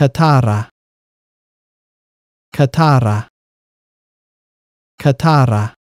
Katara Katara Katara